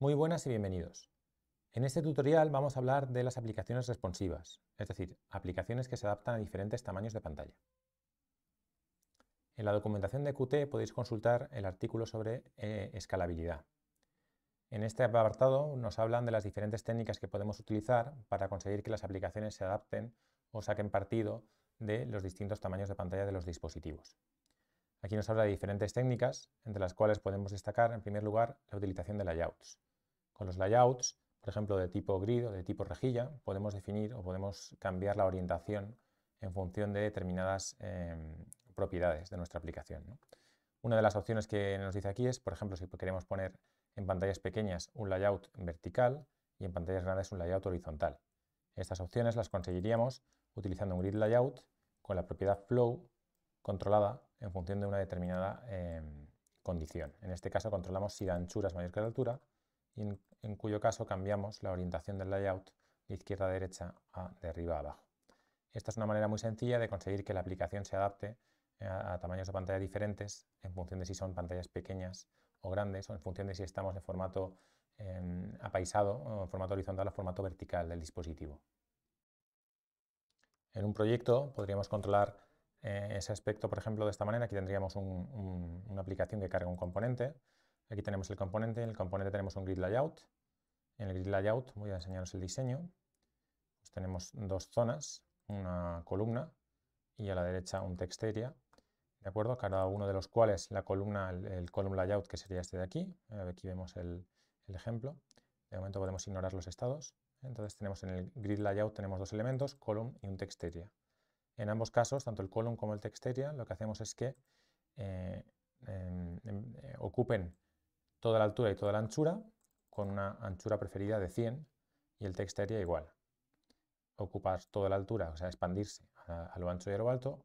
Muy buenas y bienvenidos. En este tutorial vamos a hablar de las aplicaciones responsivas, es decir, aplicaciones que se adaptan a diferentes tamaños de pantalla. En la documentación de Qt podéis consultar el artículo sobre eh, escalabilidad. En este apartado nos hablan de las diferentes técnicas que podemos utilizar para conseguir que las aplicaciones se adapten o saquen partido de los distintos tamaños de pantalla de los dispositivos. Aquí nos habla de diferentes técnicas, entre las cuales podemos destacar, en primer lugar, la utilización de layouts. Con los layouts, por ejemplo, de tipo grid o de tipo rejilla, podemos definir o podemos cambiar la orientación en función de determinadas em, propiedades de nuestra aplicación. Una de las opciones que nos dice aquí es, por ejemplo, si queremos poner en pantallas pequeñas un layout vertical y en pantallas grandes un layout horizontal. Estas opciones las conseguiríamos utilizando un grid layout con la propiedad flow controlada en función de una determinada em, condición. En este caso controlamos si la anchura es mayor que la altura, y en, cuyo caso cambiamos la orientación del layout de izquierda a derecha a de arriba a abajo. Esta es una manera muy sencilla de conseguir que la aplicación se adapte eh, a, tamaños de pantalla diferentes en función de si son pantallas pequeñas o grandes o en función de si estamos en formato em, apaisado, o en formato horizontal o formato vertical del dispositivo. En un proyecto podríamos controlar eh, ese aspecto, por ejemplo, de esta manera. Aquí tendríamos una aplicación que carga un componente. Aquí tenemos el componente, en el componente tenemos un grid layout. En el grid layout voy a enseñaros el diseño. Pues tenemos dos zonas, una columna y a la derecha un text ¿de acuerdo? Cada uno de los cuales la columna, el, column layout, que sería este de aquí. Eh, aquí vemos el, ejemplo. De momento podemos ignorar los estados. Entonces tenemos en el grid layout tenemos dos elementos, column y un text en ambos casos, tanto el column como el texteria, lo que hacemos es que eh, em, em, eh, ocupen toda la altura y toda la anchura con una anchura preferida de 100 y el texteria igual. Ocupar toda la altura, o sea, expandirse a, lo ancho y a lo alto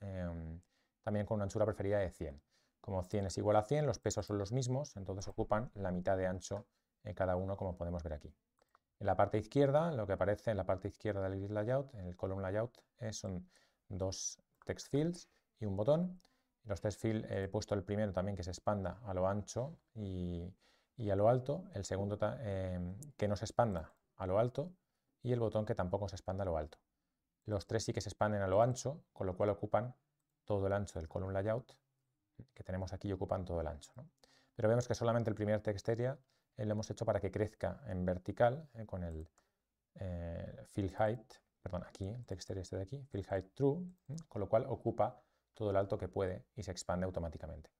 em, también con una anchura preferida de 100. Como 100 es igual a 100, los pesos son los mismos, entonces ocupan la mitad de ancho cada uno, como podemos ver aquí. En la parte izquierda, lo que aparece en la parte izquierda del grid layout, en el column layout, eh, son dos text fields y un botón. Los text fields he puesto el primero también que se expanda a lo ancho y, a lo alto, el segundo em, que no se expanda a lo alto y el botón que tampoco se expanda a lo alto. Los tres sí que se expanden a lo ancho, con lo cual ocupan todo el ancho del column layout que tenemos aquí y ocupan todo el ancho. Pero vemos que solamente el primer text area eh, lo hemos hecho para que crezca en vertical eh, con el eh, fill height, perdón, aquí, el texter este de aquí, fill height true, con lo cual ocupa todo el alto que puede y se expande automáticamente.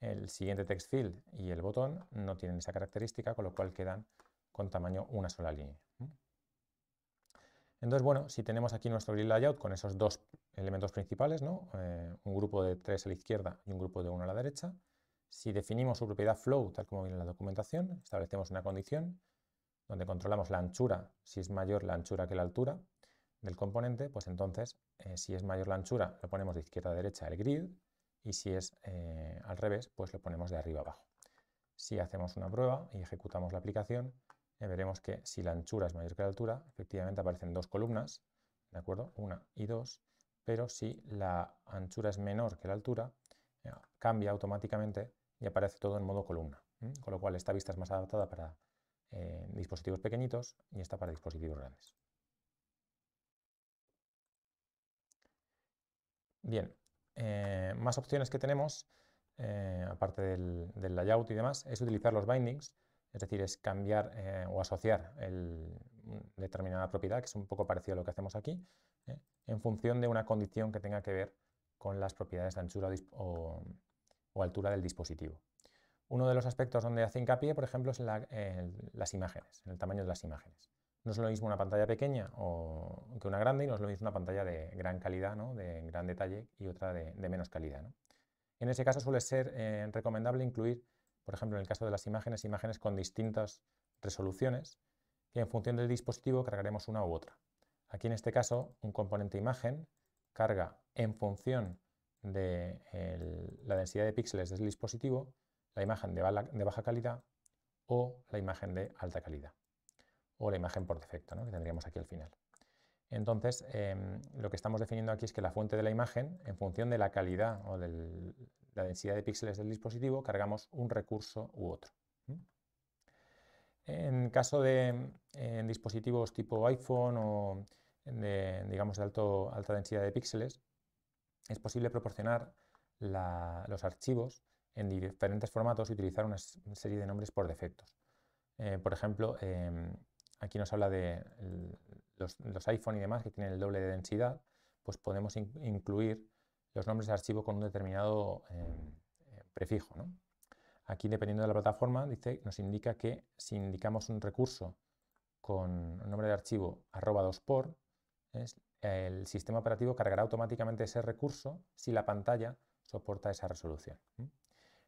El siguiente text field y el botón no tienen esa característica, con lo cual quedan con tamaño una sola línea. Entonces, bueno, si tenemos aquí nuestro grid layout con esos dos elementos principales, un grupo de tres a la izquierda y un grupo de uno a la derecha, si definimos su propiedad flow, tal como viene en la documentación, establecemos una condición donde controlamos la anchura, si es mayor la anchura que la altura del componente, pues entonces, eh, si es mayor la anchura, lo ponemos de izquierda a derecha el grid, y si es eh, al revés, pues lo ponemos de arriba a abajo. Si hacemos una prueba y ejecutamos la aplicación, eh, veremos que si la anchura es mayor que la altura, efectivamente aparecen dos columnas, ¿de acuerdo? Una y dos, pero si la anchura es menor que la altura, cambia automáticamente y aparece todo en modo columna. Con lo cual esta vista es más adaptada para eh, dispositivos pequeñitos y esta para dispositivos grandes. Bien, eh, más opciones que tenemos, eh, aparte del, layout y demás, es utilizar los bindings, es decir, es cambiar o asociar el, determinada propiedad, que es un poco parecido a lo que hacemos aquí, en función de una condición que tenga que ver con las propiedades de anchura o, o altura del dispositivo. Uno de los aspectos donde hace hincapié, por ejemplo, es las imágenes, en el tamaño de las imágenes. No es lo mismo una pantalla pequeña o, que una grande y no es lo mismo una pantalla de gran calidad, de gran detalle y otra de, menos calidad. En ese caso suele ser eh, recomendable incluir, por ejemplo, en el caso de las imágenes, imágenes con distintas resoluciones y en función del dispositivo cargaremos una u otra. Aquí en este caso, un componente imagen carga en función de la densidad de píxeles del dispositivo, la imagen de, baja calidad o la imagen de alta calidad, o la imagen por defecto, ¿no? que tendríamos aquí al final. Entonces, em, lo que estamos definiendo aquí es que la fuente de la imagen, en función de la calidad o de la densidad de píxeles del dispositivo, cargamos un recurso u otro. En caso de dispositivos tipo iPhone o de, digamos, de alto, alta densidad de píxeles, es posible proporcionar los archivos en diferentes formatos y utilizar una serie de nombres por defectos. Eh, por ejemplo, em, aquí nos habla de los, iPhone y demás que tienen el doble de densidad, pues podemos incluir los nombres de archivo con un determinado em, eh, prefijo. Aquí, dependiendo de la plataforma, nos indica que si indicamos un recurso con nombre de archivo arroba 2por, el sistema operativo cargará automáticamente ese recurso si la pantalla soporta esa resolución. En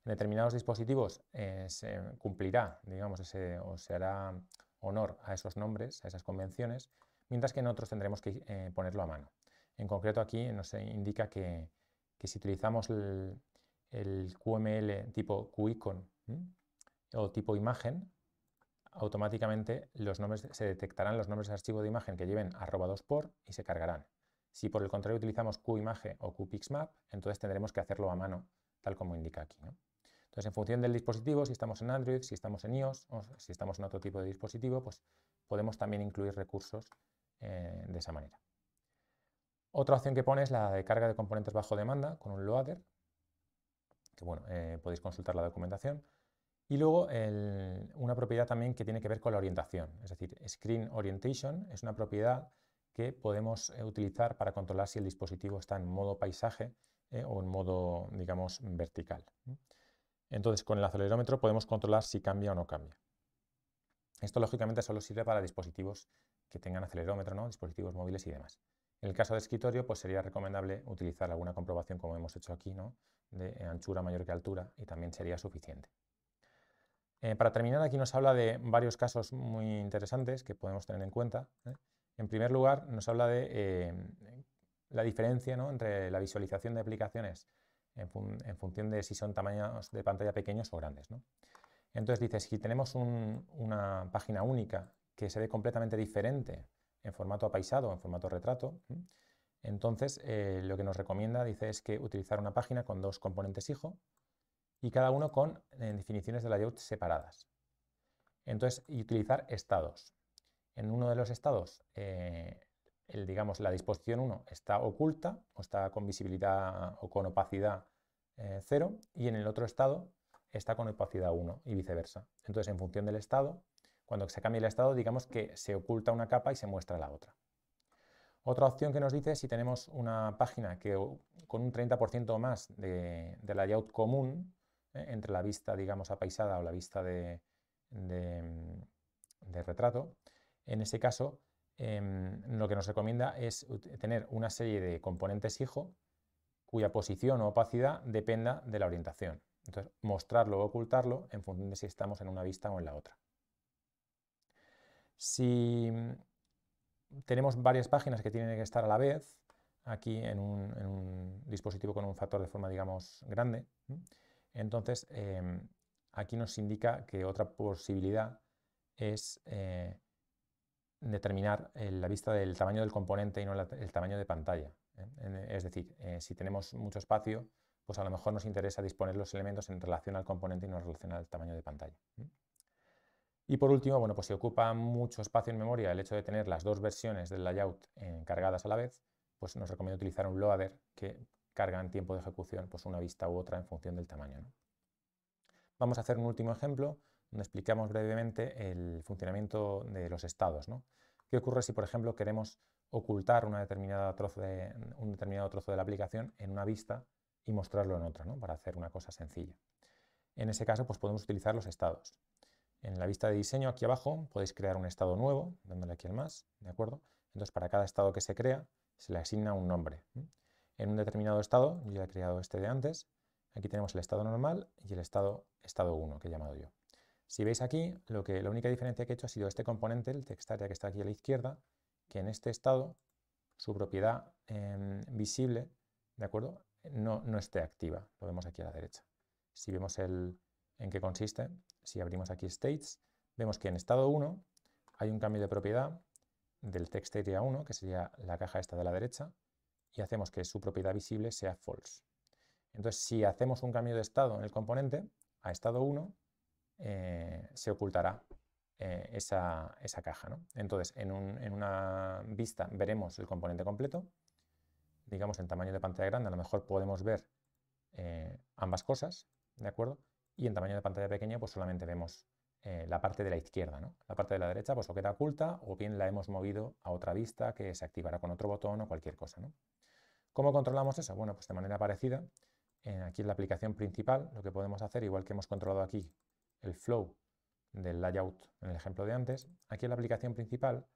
determinados dispositivos eh, se cumplirá, digamos, o se hará honor a esos nombres, a esas convenciones, mientras que en otros tendremos que eh, ponerlo a mano. En concreto aquí nos indica que, si utilizamos el, el QML tipo QICON o tipo imagen, automáticamente los nombres, se detectarán los nombres de archivo de imagen que lleven arroba 2 por y se cargarán. Si por el contrario utilizamos QImage o QPixMap, entonces tendremos que hacerlo a mano, tal como indica aquí. Entonces, en función del dispositivo, si estamos en Android, si estamos en iOS o si estamos en otro tipo de dispositivo, pues podemos también incluir recursos eh, de esa manera. Otra opción que pone es la de carga de componentes bajo demanda con un loader, que bueno, eh, podéis consultar la documentación. Y luego una propiedad también que tiene que ver con la orientación, es decir, Screen Orientation es una propiedad que podemos eh, utilizar para controlar si el dispositivo está en modo paisaje eh, o en modo, digamos, vertical. Entonces, con el acelerómetro podemos controlar si cambia o no cambia. Esto, lógicamente, solo sirve para dispositivos que tengan acelerómetro, ¿no? dispositivos móviles y demás. En el caso de escritorio, pues sería recomendable utilizar alguna comprobación, como hemos hecho aquí, ¿no? de eh, anchura mayor que altura, y también sería suficiente. Eh, para terminar, aquí nos habla de varios casos muy interesantes que podemos tener en cuenta. ¿eh? En primer lugar, nos habla de em, la diferencia entre la visualización de aplicaciones en, función de si son tamaños de pantalla pequeños o grandes. Entonces dice, si tenemos una página única que se ve completamente diferente en formato apaisado o en formato retrato, entonces eh, lo que nos recomienda, dice, es que utilizar una página con dos componentes hijo, y cada uno con definiciones de layout separadas. Entonces, y utilizar estados. En uno de los estados, eh, digamos, la disposición 1 está oculta o está con visibilidad o con opacidad 0 eh, y en el otro estado está con opacidad 1 y viceversa. Entonces, en función del estado, cuando se cambie el estado, digamos que se oculta una capa y se muestra la otra. Otra opción que nos dice si tenemos una página que con un 30% o más de, de layout común, eh, entre la vista, digamos, apaisada o la vista de, mm, retrato. En ese caso, em, lo que nos recomienda es tener una serie de componentes hijo cuya posición o opacidad dependa de la orientación. Entonces, mostrarlo o ocultarlo en función de si estamos en una vista o en la otra. Si mm, tenemos varias páginas que tienen que estar a la vez, aquí en un, dispositivo con un factor de forma, digamos, grande, entonces, em, aquí nos indica que otra posibilidad es eh, determinar eh, la vista del tamaño del componente y no el tamaño de pantalla. ¿eh? Es decir, si tenemos mucho espacio, pues a lo mejor nos interesa disponer los elementos en relación al componente y no en relación al tamaño de pantalla. Y por último, bueno, pues si ocupa mucho espacio en memoria el hecho de tener las dos versiones del layout cargadas a la vez, pues nos recomienda utilizar un loader que cargan tiempo de ejecución, pues una vista u otra en función del tamaño. ¿no? Vamos a hacer un último ejemplo donde explicamos brevemente el funcionamiento de los estados. ¿no? ¿Qué ocurre si, por ejemplo, queremos ocultar una de, un determinado trozo de la aplicación en una vista y mostrarlo en otra, ¿no? para hacer una cosa sencilla? En ese caso, pues podemos utilizar los estados. En la vista de diseño, aquí abajo, podéis crear un estado nuevo, dándole aquí el más, ¿de acuerdo? Entonces, para cada estado que se crea, se le asigna un nombre en un determinado estado, yo ya he creado este de antes, aquí tenemos el estado normal y el estado estado 1 que he llamado yo. Si veis aquí, lo que, la única diferencia que he hecho ha sido este componente, el textarea que está aquí a la izquierda, que en este estado su propiedad em, visible, ¿de acuerdo? No, no esté activa, lo vemos aquí a la derecha. Si vemos el, en qué consiste, si abrimos aquí states, vemos que en estado 1 hay un cambio de propiedad del textarea 1, que sería la caja esta de la derecha, y hacemos que su propiedad visible sea false. Entonces, si hacemos un cambio de estado en el componente, a estado 1, eh, se ocultará eh, esa, caja. ¿no? Entonces, en, una vista veremos el componente completo. Digamos, en tamaño de pantalla grande, a lo mejor podemos ver eh, ambas cosas, ¿de acuerdo? Y en tamaño de pantalla pequeña, pues solamente vemos la parte de la izquierda, ¿no? La parte de la derecha, pues o queda oculta, o bien la hemos movido a otra vista que se activará con otro botón o cualquier cosa, ¿no? ¿Cómo controlamos eso? Bueno, pues de manera parecida, aquí en la aplicación principal lo que podemos hacer, igual que hemos controlado aquí el flow del layout en el ejemplo de antes, aquí en la aplicación principal,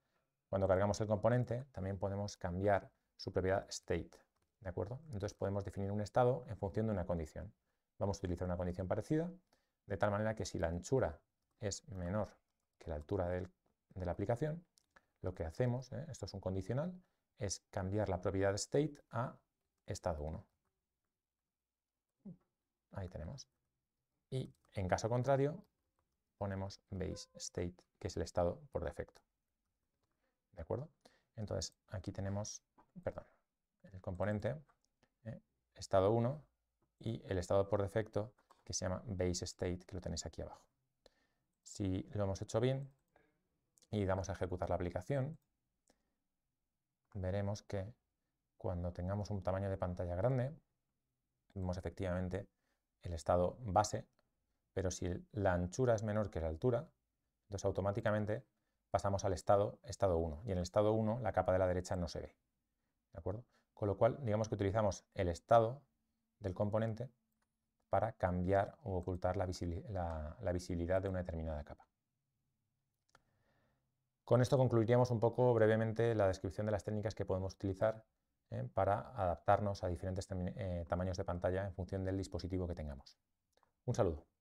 cuando cargamos el componente, también podemos cambiar su propiedad state, ¿de acuerdo? Entonces podemos definir un estado en función de una condición. Vamos a utilizar una condición parecida, de tal manera que si la anchura es menor que la altura de la aplicación, lo que hacemos, ¿eh? esto es un condicional, es cambiar la propiedad state a estado 1. Ahí tenemos. Y en caso contrario, ponemos base state, que es el estado por defecto. ¿De acuerdo? Entonces, aquí tenemos, perdón, el componente ¿eh? estado 1 y el estado por defecto que se llama base state, que lo tenéis aquí abajo. Si lo hemos hecho bien y damos a ejecutar la aplicación, veremos que cuando tengamos un tamaño de pantalla grande, vemos efectivamente el estado base, pero si la anchura es menor que la altura, entonces automáticamente pasamos al estado estado 1 y en el estado 1 la capa de la derecha no se ve. ¿De acuerdo? Con lo cual, digamos que utilizamos el estado del componente para cambiar o ocultar la visibilidad de una determinada capa. Con esto concluiríamos un poco brevemente la descripción de las técnicas que podemos utilizar ¿eh? para adaptarnos a diferentes eh, tamaños de pantalla en función del dispositivo que tengamos. Un saludo.